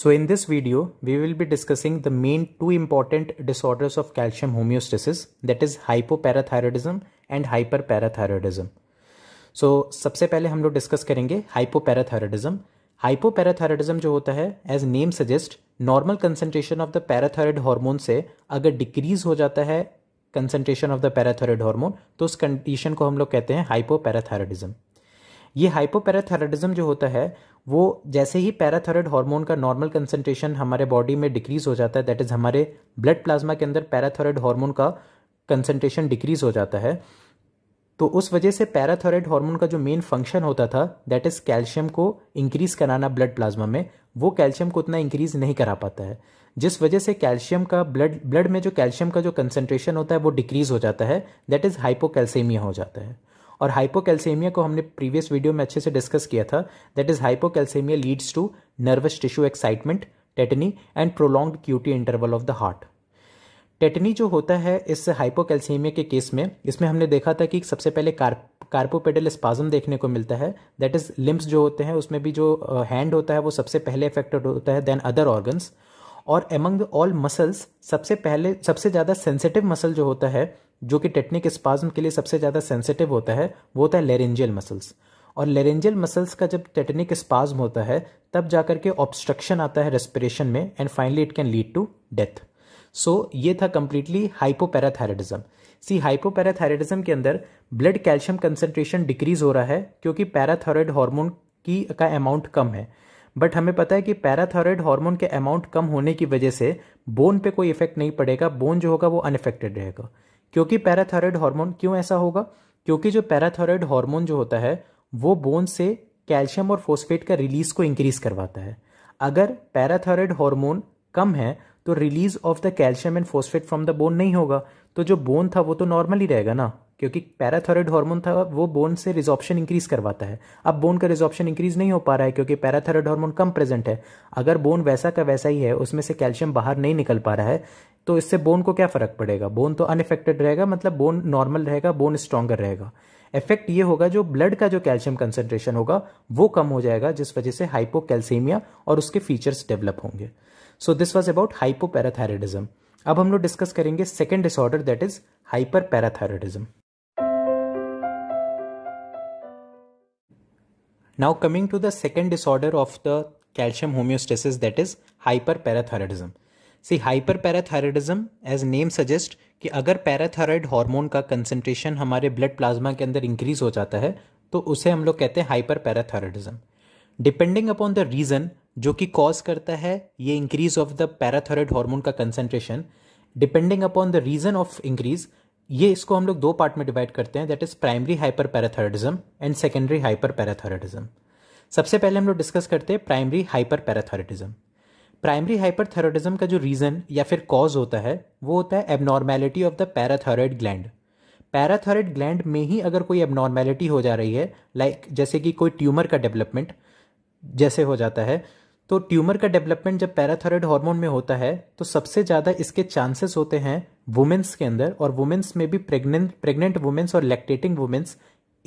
So So in this video, we will be discussing the main two important disorders of calcium homeostasis that is and hyper parathyroidism so सबसे पहले हम लोग discuss करेंगे hypo पैराथायरोडिज्म hypo hypoparathyroidism जो होता है as name suggest normal concentration of the parathyroid hormone से अगर डिक्रीज हो जाता है concentration of the parathyroid hormone तो उस कंडीशन को हम लोग कहते हैं हाइपो हाइपोपैराथायरॉयडिज्म ये हाइपो हाइपोपैराथायरॉयडिज्म जो होता है वो जैसे ही पैराथायरॉयड हार्मोन का नॉर्मल कंसनट्रेशन हमारे बॉडी में डिक्रीज़ हो जाता है दैट इज़ हमारे ब्लड प्लाज्मा के अंदर पैराथायरॉयड हार्मोन का कंसनट्रेशन डिक्रीज़ हो जाता है तो उस वजह से पैराथायरॉयड हार्मोन का जो मेन फंक्शन होता था दैट इज़ कैल्शियम को इंक्रीज़ कराना ब्लड प्लाज्मा में वो कैल्शियम को उतना इंक्रीज़ नहीं करा पाता है जिस वजह से कैल्शियम का ब्लड ब्लड में जो कैल्शियम का जो कंसनट्रेशन होता है वो डिक्रीज़ हो जाता है दैट इज़ हाइपोकैल्सेमिया हो जाता है और हाइपोकैल्सेमिया को हमने प्रीवियस वीडियो में अच्छे से डिस्कस किया था that is hypocalcemia leads to nervous tissue excitement tetany and prolong QT interval of the heart tetany जो होता है इस हाइपोकैल्सीमिया के केस में इसमें हमने देखा था कि सबसे पहले कार्पोपेडल स्पाजम देखने को मिलता है दैट इज लिम्स जो होते हैं उसमें भी जो हैंड uh, होता है वो सबसे पहले अफेक्टेड होता है देन अदर ऑर्गन्स और एमंग ऑल मसल्स सबसे पहले सबसे ज़्यादा सेंसिटिव मसल जो होता है जो कि टेटनिक स्पाज्म के लिए सबसे ज़्यादा सेंसिटिव होता है वो होता है लेरेंजियल मसल्स और लेरेंजियल मसल्स का जब टेटनिक स्पाज्म होता है तब जाकर के ऑब्स्ट्रक्शन आता है रेस्पिरेशन में and finally it can lead to death so ये था कम्प्लीटली हाइपोपैराथायरॉयडिज्म सी हाइपोपैराथायरॉयडिज्म के अंदर ब्लड कैल्शियम कंसनट्रेशन डिक्रीज हो रहा है क्योंकि पैराथायरॉयड हार्मोन की का अमाउंट कम है बट हमें पता है कि पैराथायरॉयड हार्मोन के अमाउंट कम होने की वजह से बोन पे कोई इफेक्ट नहीं पड़ेगा बोन जो होगा वो अनफेक्टेड रहेगा क्योंकि पैराथायरॉयड हार्मोन क्यों ऐसा होगा क्योंकि जो पैराथायरॉयड हार्मोन जो होता है वो बोन से कैल्शियम और फोस्फेट का रिलीज को इंक्रीज करवाता है अगर पैराथायरॉयड हार्मोन कम है तो release of the calcium and phosphate from the bone नहीं होगा तो जो बोन था वो तो नॉर्मल ही रहेगा ना क्योंकि पैराथायरॉयड हार्मोन था वो बोन से रिजॉप्शन इंक्रीज करवाता है अब बोन का रिजॉप्शन इंक्रीज नहीं हो पा रहा है क्योंकि पैराथायरॉयड हार्मोन कम प्रेजेंट है अगर बोन वैसा का वैसा ही है उसमें से कैल्शियम बाहर नहीं निकल पा रहा है तो इससे बोन को क्या फ़र्क पड़ेगा बोन तो अनफेक्टेड रहेगा मतलब बोन नॉर्मल रहेगा बोन स्ट्रांगर रहेगा इफेक्ट ये होगा जो ब्लड का जो कैल्शियम कंसेंट्रेशन होगा वो कम हो जाएगा जिस वजह से हाइपोकैल्सीमिया और उसके फीचर्स डेवलप होंगे so this was about hypoparathyroidism अब हम लोग डिस्कस करेंगे second disorder that is hyper now coming to the second disorder of the calcium homeostasis that is hyper hyperparathyroidism. See parathyroidism as name suggest कि अगर parathyroid hormone का concentration हमारे blood plasma के अंदर इंक्रीज हो जाता है तो उसे हम लोग कहते हैं hyper parathyroidism depending upon the reason जो कि कॉज करता है ये increase of the parathyroid hormone का concentration depending upon the reason of increase ये इसको हम लोग दो पार्ट में डिवाइड करते हैं that is primary hyper parathyroidism and secondary hyper parathyroidism सबसे पहले हम लोग डिस्कस करते हैं primary hyper parathyroidism primary hyperthyroidism का जो रीज़न या फिर कॉज होता है वो होता है abnormality of the parathyroid gland parathyroid gland में ही अगर कोई एबनॉर्मेलिटी हो जा रही है लाइक like जैसे कि कोई ट्यूमर का डेवलपमेंट जैसे हो जाता है तो ट्यूमर का डेवलपमेंट जब पैराथायरॉयड हार्मोन में होता है तो सबसे ज़्यादा इसके चांसेस होते हैं वुमेंस के अंदर और वुमेंस में भी प्रेग्नेंट प्रेग्नेंट वुमेंस और लैक्टेटिंग वुमेंस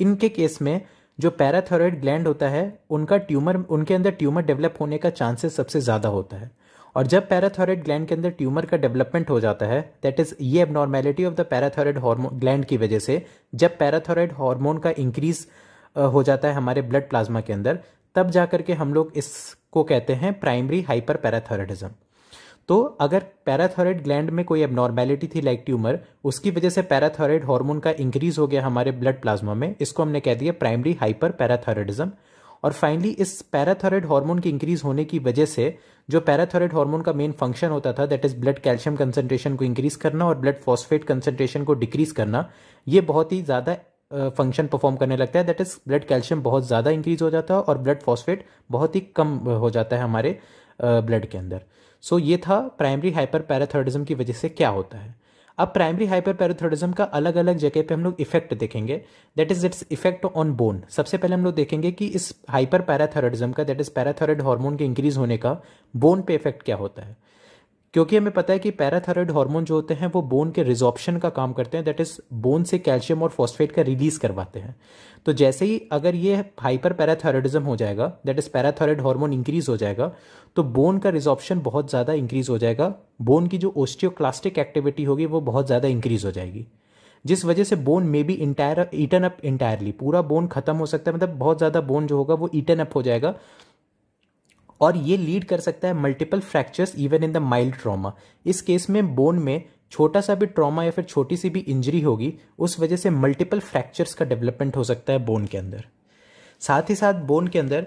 इनके केस में जो पैराथायरॉयड ग्लैंड होता है उनका ट्यूमर उनके अंदर ट्यूमर डेवलप होने का चांसेस सबसे ज़्यादा होता है और जब पैराथायरॉयड ग्लैंड के अंदर ट्यूमर का डेवलपमेंट हो जाता है दैट इज़ ये abnormality of the parathyroid hormone gland की वजह से जब पैराथायरॉयड हार्मोन का इंक्रीज हो जाता है हमारे ब्लड प्लाज्मा के अंदर तब जा के हम लोग इसको कहते हैं प्राइमरी हाइपर पैराथायरॉयडिज्म तो अगर पैराथायराइड ग्लैंड में कोई एबनॉर्मेलिटी थी लाइक ट्यूमर उसकी वजह से पैराथायराइड हार्मोन का इंक्रीज हो गया हमारे ब्लड प्लाज्मा में इसको हमने कह दिया प्राइमरी हाइपर पैराथायराइडिज्म और फाइनली इस पैराथायराइड हार्मोन के इंक्रीज होने की वजह से जो पैराथायराइड हार्मोन का मेन फंक्शन होता था that is blood calcium concentration को इंक्रीज करना और ब्लड फॉस्फेट कंसनट्रेशन को डिक्रीज करना ये बहुत ही ज़्यादा फंक्शन परफॉर्म करने लगता है दैट इज ब्लड कैल्शियम बहुत ज़्यादा इंक्रीज हो जाता है और ब्लड फॉस्फेट बहुत ही कम हो जाता है हमारे ब्लड के अंदर सो ये था प्राइमरी हाइपर पैराथर्डिज्म की वजह से क्या होता है अब प्राइमरी हाइपर पैराथर्डिज्म का अलग अलग जगह पे हम लोग इफेक्ट देखेंगे that is its effect on bone सबसे पहले हम लोग देखेंगे कि इस हाइपर पैराथर्डिज्म का दैट इज पैराथॉयड हार्मोन के इंक्रीज होने का बोन पे इफेक्ट क्या होता है क्योंकि हमें पता है कि पैराथायरॉयड हार्मोन जो होते हैं वो बोन के रिजॉर्प्शन का काम करते हैं दैट इज़ बोन से कैल्शियम और फॉस्फेट का रिलीज़ करवाते हैं तो जैसे ही अगर ये हाइपर पैराथायरॉयडिज्म हो जाएगा that is parathyroid hormone increase हो जाएगा तो बोन का रिजॉर्प्शन बहुत ज़्यादा इंक्रीज़ हो जाएगा बोन की जो ओस्टियोक्लास्टिक एक्टिविटी होगी वो बहुत ज़्यादा इंक्रीज़ हो जाएगी जिस वजह से bone may be entire eaten up entirely पूरा बोन खत्म हो सकता है मतलब बहुत ज़्यादा बोन जो होगा वो ईटन अप हो जाएगा और ये लीड कर सकता है multiple fractures even in the mild trauma इस केस में बोन में छोटा सा भी ट्रॉमा या फिर छोटी सी भी इंजरी होगी उस वजह से मल्टीपल फ्रैक्चर्स का डेवलपमेंट हो सकता है बोन के अंदर साथ ही साथ बोन के अंदर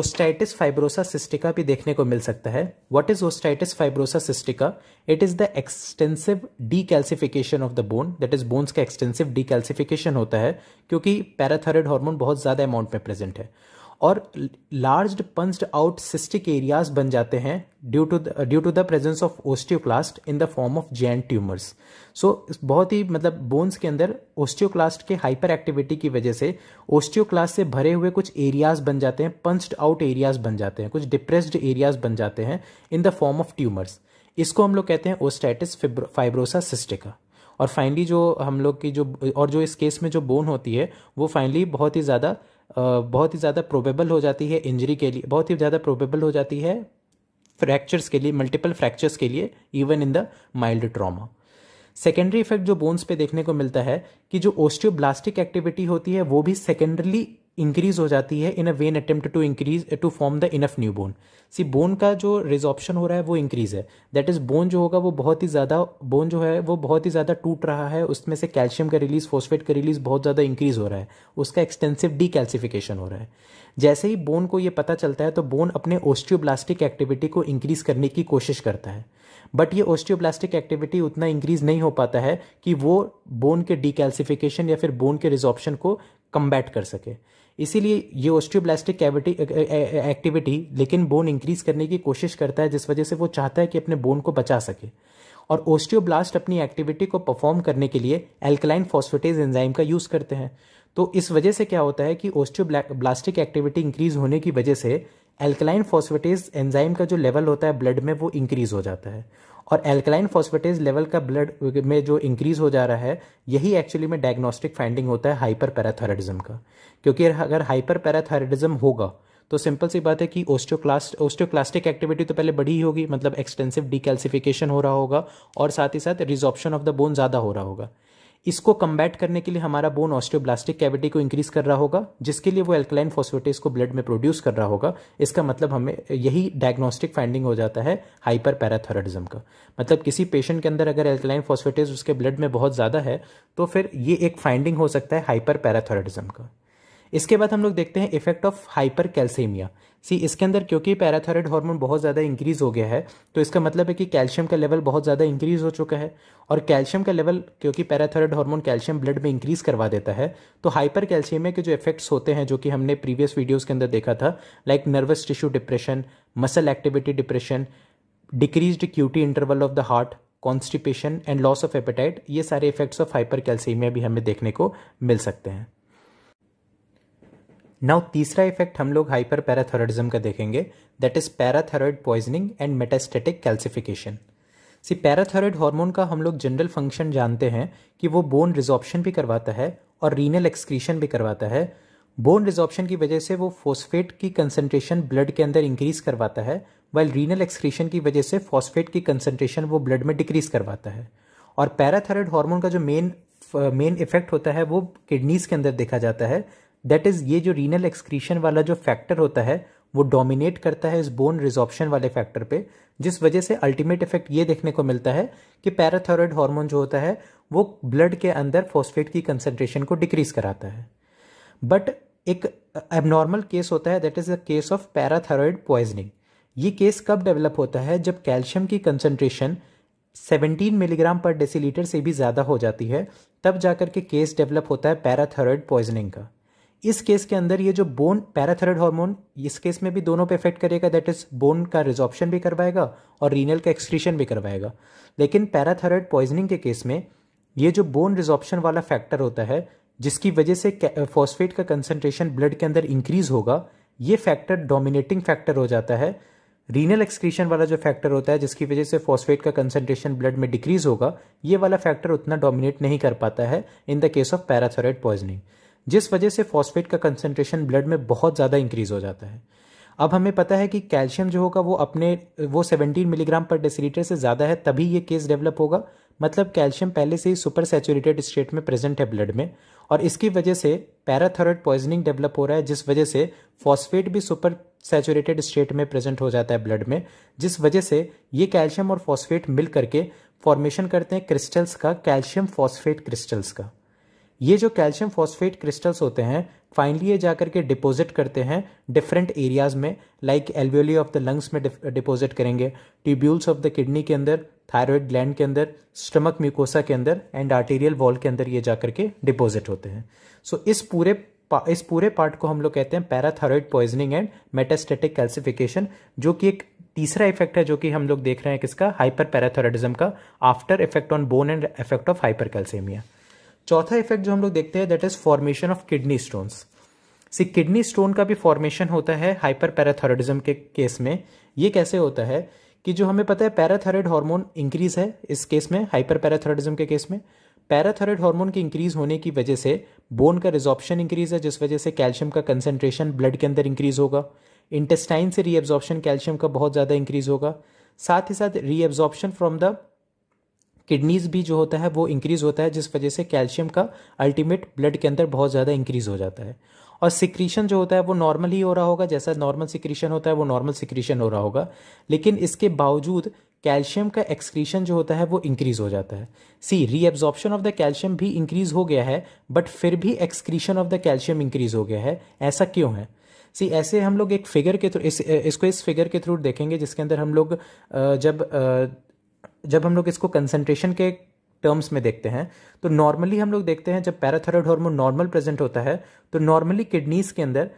ओस्टाइटिस फाइब्रोसा सिस्टिका भी देखने को मिल सकता है what is osteitis fibrosa cystica it is the extensive decalcification of the bone that is bones का एक्सटेंसिव डीकैल्सिफिकेशन होता है क्योंकि पैराथायरॉयड हार्मोन बहुत ज़्यादा अमाउंट में प्रेजेंट है और large punched out cystic areas बन जाते हैं due to due to the presence of osteoclast in the form of giant tumours so बहुत ही मतलब बोन्स के अंदर ओस्टियोक्लास्ट के हाइपर एक्टिविटी की वजह से ओस्टियोक्लास्ट से भरे हुए कुछ एरियाज बन जाते हैं पंस्ड आउट एरियाज बन जाते हैं कुछ डिप्रेस्ड एरियाज बन जाते हैं in the form of tumours इसको हम लोग कहते हैं ओस्टाइटिस फाइब्रोसा सिस्टिका और फाइनली जो हम लोग की जो और जो इस केस में जो बोन होती है वो फाइनली बहुत ही ज़्यादा बहुत ही ज़्यादा प्रोबेबल हो जाती है इंजरी के लिए बहुत ही ज़्यादा प्रोबेबल हो जाती है फ्रैक्चर्स के लिए मल्टीपल फ्रैक्चर्स के लिए even in the mild trauma secondary effect जो बोन्स पे देखने को मिलता है कि जो ओस्टियोब्लास्टिक एक्टिविटी होती है वो भी सेकेंडरली इंक्रीज हो जाती है in a vain attempt to increase to form the enough new bone see bone का जो रिजॉप्शन हो रहा है वो इंक्रीज है दैट इज़ बोन जो होगा वो बहुत ही ज़्यादा बोन जो है वो बहुत ही ज़्यादा टूट रहा है उसमें से कैल्शियम का रिलीज फोस्फेट का रिलीज बहुत ज़्यादा इंक्रीज हो रहा है उसका एक्सटेंसिव डीकैल्सिफिकेशन हो रहा है जैसे ही बोन को ये पता चलता है तो बोन अपने ओस्टियोब्लास्टिक एक्टिविटी को इंक्रीज करने की कोशिश करता है बट ये ओस्टियोब्लास्टिक एक्टिविटी उतना इंक्रीज नहीं हो पाता है कि वो बोन के डिकैल्सिफिकेशन या फिर बोन के रिजॉप्शन को कम्बैट कर सके इसीलिए ये ऑस्टियोब्लास्टिक कैविटी एक्टिविटी लेकिन बोन इंक्रीज करने की कोशिश करता है जिस वजह से वो चाहता है कि अपने बोन को बचा सके और ओस्टियोब्लास्ट अपनी एक्टिविटी को परफॉर्म करने के लिए एल्कलाइन फॉस्फेटेज एंजाइम का यूज़ करते हैं तो इस वजह से क्या होता है कि ब्लास्टिक एक्टिविटी इंक्रीज होने की वजह से एल्कलाइन फॉस्फेटेज एंजाइम का जो लेवल होता है ब्लड में वो इंक्रीज हो जाता है और एल्कलाइन फॉस्फेटेज लेवल का ब्लड में जो इंक्रीज हो जा रहा है यही एक्चुअली में डायग्नोस्टिक फाइंडिंग होता है हाइपर पैराथायरडिज्म का क्योंकि अगर हाइपर पैराथायरडिज्म होगा तो सिंपल सी बात है कि ओस्टोक्लास्ट ओस्टोक्लास्टिक एक्टिविटी तो पहले बढ़ी ही होगी मतलब एक्सटेंसिव डिकैल्सिफिकेशन हो रहा होगा और साथ ही साथ रिजॉप्शन ऑफ द बोन ज़्यादा हो रहा होगा इसको कम्बैट करने के लिए हमारा बोन ऑस्टियोब्लास्टिक कैविटी को इंक्रीज कर रहा होगा जिसके लिए वो एल्कलाइन फॉस्फेटेस को ब्लड में प्रोड्यूस कर रहा होगा इसका मतलब हमें यही डायग्नोस्टिक फाइंडिंग हो जाता है हाइपर पैराथोरेडिज्म का मतलब किसी पेशेंट के अंदर अगर एल्कलाइन फॉस्फेटेस उसके ब्लड में बहुत ज़्यादा है तो फिर ये एक फाइंडिंग हो सकता है हाइपर पैराथोरेडिज्म का इसके बाद हम लोग देखते हैं effect of hyper calcemia see इसके अंदर क्योंकि पैराथायरॉयड हार्मोन बहुत ज़्यादा इंक्रीज़ हो गया है तो इसका मतलब है कि कैल्शियम का लेवल बहुत ज़्यादा इंक्रीज़ हो चुका है और कैल्शियम का लेवल क्योंकि पैराथायरॉयड हार्मोन कैल्शियम ब्लड में इंक्रीज़ करवा देता है तो हाइपर कैल्शियमिया के जो इफेक्ट्स होते हैं जो कि हमने प्रीवियस वीडियोज़ के अंदर देखा था like nervous tissue depression muscle activity depression decrease QT interval of the heart constipation and loss of appetite ये सारे इफेक्ट्स ऑफ हाइपर कैल्सीमिया भी हमें देखने को मिल सकते हैं नाउ तीसरा इफेक्ट हम लोग हाइपर पैराथोरिज्म का देखेंगे that is parathyroid poisoning and metastatic calcification see parathyroid hormone का हम लोग जनरल फंक्शन जानते हैं कि वो बोन रिजॉर्प्शन भी करवाता है और रीनल एक्सक्रीशन भी करवाता है बोन रिजॉर्प्शन की वजह से वो फॉस्फेट की कंसनट्रेशन ब्लड के अंदर इंक्रीज करवाता है वाइल रीनल एक्सक्रीशन की वजह से फॉस्फेट की कंसनट्रेशन वो ब्लड में डिक्रीज करवाता है और पैराथायरॉयड हार्मोन का जो मेन मेन इफेक्ट होता है वो किडनीज के अंदर देखा जाता है दैट इज़ ये जो रीनल एक्सक्रीशन वाला जो फैक्टर होता है वो डोमिनेट करता है इस बोन रिजॉर्प्शन वाले फैक्टर पे जिस वजह से अल्टीमेट इफेक्ट ये देखने को मिलता है कि पैराथायरॉयड हार्मोन जो होता है वो ब्लड के अंदर फॉस्फेट की कंसेंट्रेशन को डिक्रीज कराता है बट एक एबनॉर्मल केस होता है that is a case of parathyroid poisoning ये केस कब डेवलप होता है जब कैल्शियम की कंसनट्रेशन 17 मिलीग्राम पर डेसीलीटर से भी ज़्यादा हो जाती है तब जाकर के केस डेवलप होता है पैराथायरॉयड पॉइजनिंग का इस केस के अंदर ये जो बोन पैराथायराइड हार्मोन इस केस में भी दोनों पे इफेक्ट करेगा दैट इज बोन का रिजॉर्प्शन भी करवाएगा और रीनल का एक्सक्रीशन भी करवाएगा लेकिन पैराथायराइड पॉइजनिंग के केस में ये जो बोन रिजॉर्प्शन वाला फैक्टर होता है जिसकी वजह से फॉस्फेट का कंसनट्रेशन ब्लड के अंदर इंक्रीज होगा ये फैक्टर डोमिनेटिंग फैक्टर हो जाता है रीनल एक्सक्रीशन वाला जो फैक्टर होता है जिसकी वजह से फॉस्फेट का कंसनट्रेशन ब्लड में डिक्रीज होगा ये वाला फैक्टर उतना डोमिनेट नहीं कर पाता है in the case of parathyroid poisoning जिस वजह से फॉस्फेट का कंसनट्रेशन ब्लड में बहुत ज़्यादा इंक्रीज़ हो जाता है अब हमें पता है कि कैल्शियम जो होगा वो अपने वो 17 मिलीग्राम पर डेसीलीटर से ज़्यादा है तभी ये केस डेवलप होगा मतलब कैल्शियम पहले से ही सुपर सैचुरेटेड स्टेट में प्रेजेंट है ब्लड में और इसकी वजह से पैराथोराइड पॉइजनिंग डेवलप हो रहा है जिस वजह से फॉस्फेट भी सुपर सेचुरेटेड स्टेट में प्रेजेंट हो जाता है ब्लड में जिस वजह से ये कैल्शियम और फॉस्फेट मिल करके फॉर्मेशन करते हैं क्रिस्टल्स का कैल्शियम फॉस्फेट क्रिस्टल्स का ये जो कैल्शियम फॉस्फेट क्रिस्टल्स होते हैं फाइनली ये जाकर के डिपॉजिट करते हैं डिफरेंट एरियाज़ में like alveoli of the lungs में डिपॉजिट करेंगे ट्यूब्यूल्स ऑफ द किडनी के अंदर थायरॉयड ग्लैंड के अंदर स्टमक म्यूकोसा के अंदर एंड आर्टेरियल वॉल के अंदर ये जाकर के डिपॉजिट होते हैं सो so, इस पूरे इस पूरे पार्ट को हम लोग कहते हैं parathyroid poisoning and metastatic calcification जो कि एक तीसरा इफेक्ट है जो कि हम लोग देख रहे हैं किसका हाइपर पैराथायरॉयडिज्म का after effect on bone and effect of hyper calcemia चौथा इफेक्ट जो हम लोग देखते हैं that is formation of kidney stones see kidney stone का भी फॉर्मेशन होता है हाइपर पैराथोरिडिज्म के केस में ये कैसे होता है कि जो हमें पता है पैराथॉरिड हार्मोन इंक्रीज है इस केस में हाइपर पैराथायरॉयडिज्म के केस में पैराथॉरिड हार्मोन की इंक्रीज होने की वजह से बोन का रिजॉर्प्शन इंक्रीज है जिस वजह से कैल्शियम का कंसनट्रेशन ब्लड के अंदर इंक्रीज होगा इंटेस्टाइन से रीअब्जॉर्प्शन कैल्शियम का बहुत ज़्यादा इंक्रीज होगा साथ ही साथ रीअब्जॉर्प्शन फ्रॉम द किडनीज भी जो होता है वो इंक्रीज़ होता है जिस वजह से कैल्शियम का अल्टीमेट ब्लड के अंदर बहुत ज़्यादा इंक्रीज़ हो जाता है और सिक्रीशन जो होता है वो नॉर्मल ही हो रहा होगा जैसा नॉर्मल सिक्रीशन होता है वो नॉर्मल सिक्रीशन हो रहा होगा लेकिन इसके बावजूद कैल्शियम का एक्सक्रीशन जो होता है वो इंक्रीज हो जाता है see reabsorption of the calcium भी इंक्रीज हो गया है बट फिर भी excretion of the calcium increase हो गया है ऐसा क्यों है सी ऐसे हम लोग एक फिगर के थ्रू इस इसको इस फिगर के थ्रू देखेंगे जिसके अंदर हम लोग जब जब हम लोग इसको कंसंट्रेशन के टर्म्स में देखते हैं तो नॉर्मली हम लोग देखते हैं जब पैराथायरॉयड हार्मोन नॉर्मल प्रेजेंट होता है तो नॉर्मली किडनीज के अंदर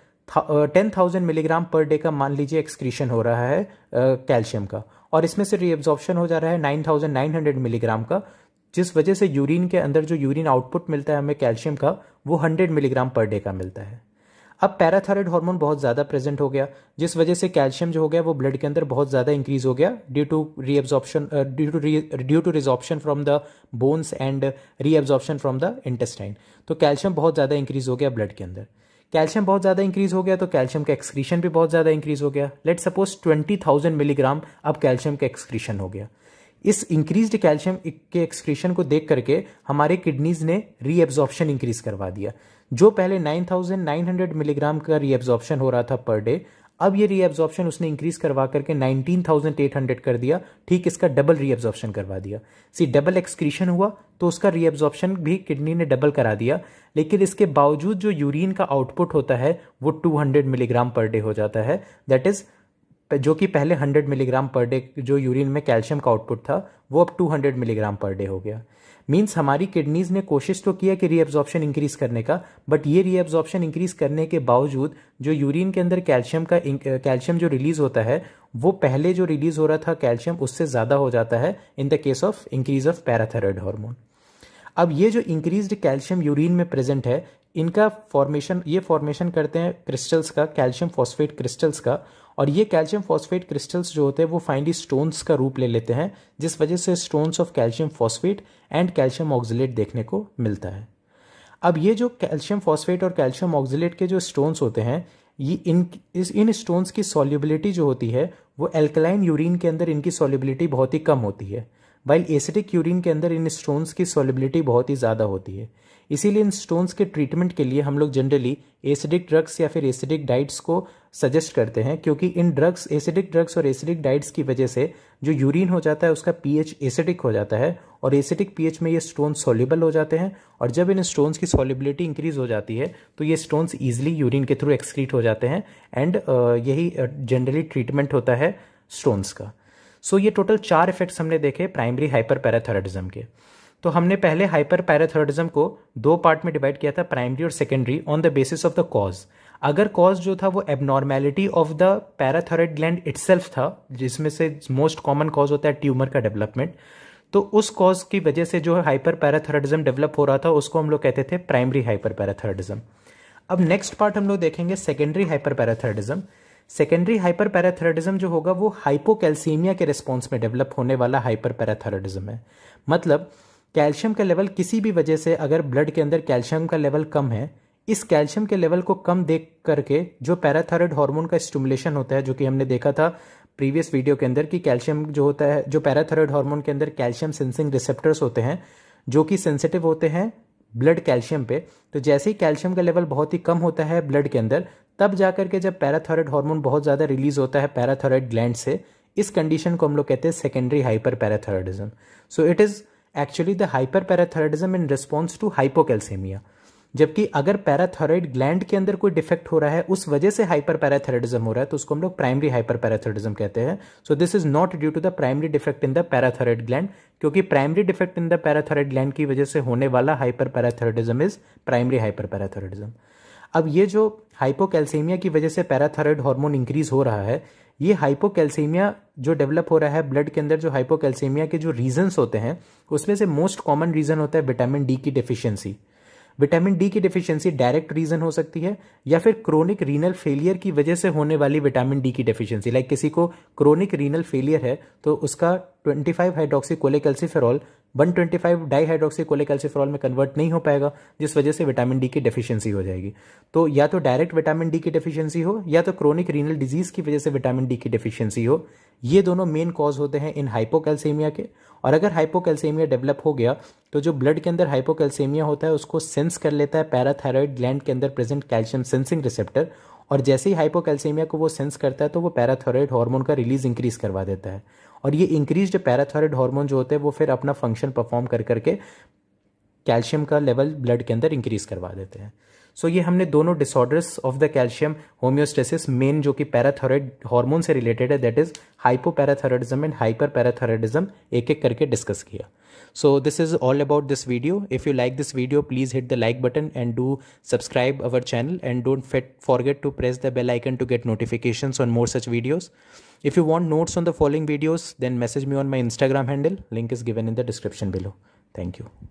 ten thousand milligram per day का मान लीजिए एक्सक्रीशन हो रहा है कैल्शियम uh, का और इसमें से रीअब्जॉर्प्शन हो जा रहा है nine thousand nine hundred milligram का जिस वजह से यूरिन के अंदर जो यूरिन आउटपुट मिलता है हमें कैल्शियम का वो हंड्रेड मिलीग्राम पर डे का मिलता है अब पैराथायरॉयड हार्मोन बहुत ज़्यादा प्रेजेंट हो गया जिस वजह से कैल्शियम जो हो गया वो ब्लड के अंदर बहुत ज़्यादा इंक्रीज हो गया due to reabsorption due to due to resorption from the bones and reabsorption from the intestine तो कैल्शियम बहुत ज़्यादा इंक्रीज हो गया ब्लड के अंदर कैल्शियम बहुत ज़्यादा इंक्रीज हो गया तो कैल्शियम का एक्सक्रीशन भी बहुत ज़्यादा इंक्रीज हो गया let suppose twenty thousand milligram अब कैल्शियम का एक्सक्रीशन हो गया इस इंक्रीज कैल्शियम के एक्सक्रीशन को देख करके हमारे किडनीज ने रीअब्जॉर्प्शन इंक्रीज करवा दिया जो पहले 9,900 मिलीग्राम का रीएब्जॉर्प्शन हो रहा था पर डे अब ये रीएब्जॉर्प्शन उसने इंक्रीज करवा करके 19,800 कर दिया ठीक इसका डबल रीएब्जॉर्प्शन करवा दिया सी डबल एक्सक्रीशन हुआ तो उसका रीएब्जॉर्प्शन भी किडनी ने डबल करा दिया लेकिन इसके बावजूद जो यूरिन का आउटपुट होता है वो 200 मिलीग्राम पर डे हो जाता है दैट इज़ जो कि पहले 100 मिलीग्राम पर डे जो यूरिन में कैल्शियम का आउटपुट था वो अब 200 मिलीग्राम पर डे हो गया मीन्स हमारी किडनीज ने कोशिश तो किया कि रीएब्जॉर्प्शन इंक्रीज करने का बट ये रीअब्जॉर्प्शन इंक्रीज करने के बावजूद जो यूरिन के अंदर कैल्शियम का कैल्शियम जो रिलीज होता है वो पहले जो रिलीज हो रहा था कैल्शियम उससे ज़्यादा हो जाता है in the case of increase of parathyroid hormone अब ये जो इंक्रीज कैल्शियम यूरिन में प्रेजेंट है इनका फॉर्मेशन ये फॉर्मेशन करते हैं क्रिस्टल्स का कैल्शियम फॉस्फेट क्रिस्टल्स का और ये कैल्शियम फॉस्फेट क्रिस्टल्स जो होते हैं वो फाइनली स्टोन्स का रूप ले लेते हैं जिस वजह से stones of calcium phosphate and calcium oxalate देखने को मिलता है अब ये जो कैल्शियम फॉस्फेट और कैल्शियम ऑक्जिलेट के जो स्टोन्स होते हैं ये इन इस इन स्टोन्स की सॉल्युबिलिटी जो होती है वो एल्कलाइन यूरिन के अंदर इनकी सॉल्युबिलिटी बहुत ही कम होती है वाइल एसिडिक यूरिन के अंदर इन स्टोन्स की सॉल्युबिलिटी बहुत ही ज़्यादा होती है इसीलिए इन स्टोन्स के ट्रीटमेंट के लिए हम लोग जनरली एसिडिक ड्रग्स या फिर एसिडिक डाइट्स को सजेस्ट करते हैं क्योंकि इन ड्रग्स एसिडिक ड्रग्स और एसिडिक डाइट्स की वजह से जो यूरिन हो जाता है उसका पीएच एसिडिक हो जाता है और एसिडिक पीएच में ये स्टोन सोल्यूबल हो जाते हैं और जब इन स्टोन्स की सोल्यूबिलिटी इंक्रीज हो जाती है तो ये स्टोन्स ईजिली यूरिन के थ्रू एक्सक्रीट हो जाते हैं एंड uh, यही जनरली uh, ट्रीटमेंट होता है स्टोन्स का सो so, ये टोटल चार इफेक्ट्स हमने देखे प्राइमरी हाइपर पैराथायरॉयडिज्म के तो हमने पहले हाइपर पैराथोरिज्म को दो पार्ट में डिवाइड किया था प्राइमरी और secondary on the basis of the cause अगर कॉज जो था वो abnormality of the parathyroid gland itself था जिसमें से मोस्ट कॉमन कॉज होता है ट्यूमर का डेवलपमेंट तो उस कॉज की वजह से जो हाइपर पैराथॉयडिज्म डेवलप हो रहा था उसको हम लोग कहते थे प्राइमरी हाइपर पैराथॉयडिज्म अब नेक्स्ट पार्ट हम लोग देखेंगे secondary hyperparathyroidism secondary hyperparathyroidism जो होगा वो हाइपोकैल्सीमिया के रिस्पॉन्स में डेवलप होने वाला हाइपर पैराथायरडिज्म है मतलब कैल्शियम का लेवल किसी भी वजह से अगर ब्लड के अंदर कैल्शियम का लेवल कम है इस कैल्शियम के लेवल को कम देख करके जो पैराथायरॉयड हार्मोन का स्टिमुलेशन होता है जो कि हमने देखा था प्रीवियस वीडियो के अंदर कि कैल्शियम जो होता है जो पैराथायरॉयड हार्मोन के अंदर कैल्शियम सेंसिंग रिसेप्टर्स होते हैं जो कि सेंसिटिव होते हैं ब्लड कैल्शियम पे तो जैसे ही कैल्शियम का लेवल बहुत ही कम होता है ब्लड के अंदर तब जा के जब पैराथायरॉयड हार्मोन बहुत ज़्यादा रिलीज होता है पैराथायरॉयड ग्लैंड से इस कंडीशन को हम लोग कहते हैं secondary hyper hyperparathyroidism so it is actually the hyperparathyroidism in response to hypocalcaemia जबकि अगर पैराथोराइड ग्लैंड के अंदर कोई डिफेक्ट हो रहा है उस वजह से हाइपर पैराथोराइडिज्म हो रहा है तो उसको हम लोग प्राइमरी हाइपर पैराथोराइडिज्म कहते हैं so this is not due to the primary defect in the parathyroid gland क्योंकि primary defect in the parathyroid gland की वजह से होने वाला hyperparathyroidism is primary hyperparathyroidism अब ये जो हाइपोकैल्सेमिया की वजह से पैराथोराइड हार्मोन इंक्रीज हो रहा है ये हाइपोकैल्सीमिया जो डेवलप हो रहा है ब्लड के अंदर जो हाइपोकैल्सीमिया के जो रीजन होते हैं उसमें से मोस्ट कॉमन रीज़न होता है विटामिन डी की डिफिशियंसी विटामिन डी की डिफिशियंसी डायरेक्ट रीजन हो सकती है या फिर क्रोनिक रीनल फेलियर की वजह से होने वाली विटामिन डी की डिफिशियंसी लाइक किसी को क्रोनिक रीनल फेलियर है तो उसका 25 five hydroxy cholecalciferol one twenty five dihydroxy cholecalciferol में कन्वर्ट नहीं हो पाएगा जिस वजह से विटामिन डी की डेफिशिएंसी हो जाएगी तो या तो डायरेक्ट विटामिन डी की डेफिशिएंसी हो या तो क्रोनिक रीनल डिजीज की वजह से विटामिन डी की डेफिशिएंसी हो ये दोनों मेन कॉज होते हैं इन हाइपोकैल्सेमिया के और अगर हाइपोकैल्सेमिया डेवलप हो गया तो जो ब्लड के अंदर हाइपोकैल्सेमिया होता है उसको सेंस कर लेता है पैराथायरॉयड ग्लैंड के अंदर प्रेजेंट कैल्शियम सेंसिंग रिसेप्टर और जैसे ही हाइपोकैल्सेमिया को वो सेंस करता है तो वो पैराथायरॉयड हार्मोन का रिलीज इंक्रीज करवा देता है और ये इंक्रीज पैराथॉयड हार्मोन जो होते हैं वो फिर अपना फंक्शन परफॉर्म कर करके कैल्शियम का लेवल ब्लड के अंदर इंक्रीज करवा देते हैं सो so, ये हमने दोनों disorders of the calcium homeostasis मेन जो कि पैराथॉयड हार्मोन से रिलेटेड है that is hypoparathyroidism and hyperparathyroidism एक एक करके डिस्कस किया So this is all about this video. If you like this video, please hit the like button and do subscribe our channel and don't forget to press the bell icon to get notifications on more such videos. If you want notes on the following videos, then message me on my Instagram handle. Link is given in the description below. Thank you.